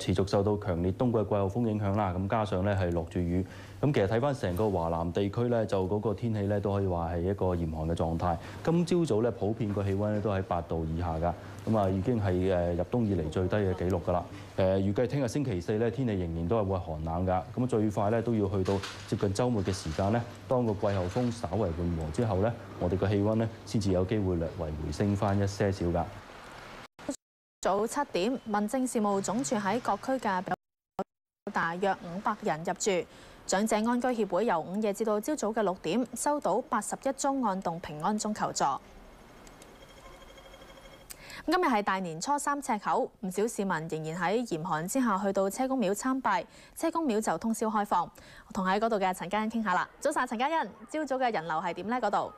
持續受到強烈冬季季候風影響啦，咁加上咧係落住雨，咁其實睇翻成個華南地區咧，就嗰個天氣咧都可以話係一個嚴寒嘅狀態。今朝早咧普遍個氣温咧都喺八度以下噶，咁啊已經係誒入冬以嚟最低嘅記錄噶啦。誒預計聽日星期四咧天氣仍然都係會寒冷噶，咁最快咧都要去到接近週末嘅時間咧，當個季候風稍為緩和之後咧，我哋個氣温咧先至有機會略為回升翻一些少噶。早七点，民政事务总署喺各区嘅大约五百人入住。长者安居协会由午夜至到朝早嘅六点，收到八十一宗案动平安中求助。今日系大年初三赤口，唔少市民仍然喺严寒之下去到车公庙参拜。车公庙就通宵开放，我同喺嗰度嘅陈嘉欣倾下啦。早晨陈嘉欣，朝早嘅人流系点呢？嗰度？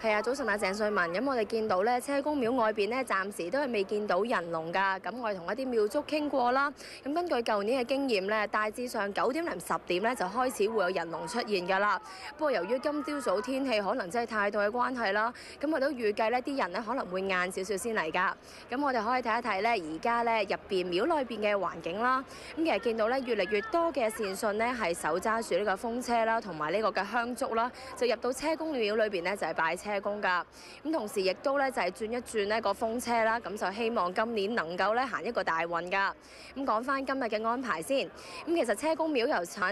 系啊，早晨啊，鄭瑞文。咁我哋見到咧，車公廟外边咧，暫時都係未見到人龍㗎。咁我哋同一啲廟祝傾過啦。咁根據舊年嘅經驗咧，大致上九點零十點咧就開始會有人龍出現㗎啦。不過由於今朝早天氣可能真係太冻嘅關係啦，咁我都預計呢啲人咧可能會晏少少先嚟㗎。咁我哋可以睇一睇咧，而家咧入边廟內边嘅環境啦。咁其實見到咧越嚟越多嘅善信咧係手揸住呢個風車啦，同埋呢個嘅香烛啦，就入到車公廟裏边咧就係拜。车工噶，咁同时亦都咧就系转一转咧个风车啦，咁就希望今年能够咧行一个大运噶。咁讲翻今日嘅安排先，咁其实车公庙由产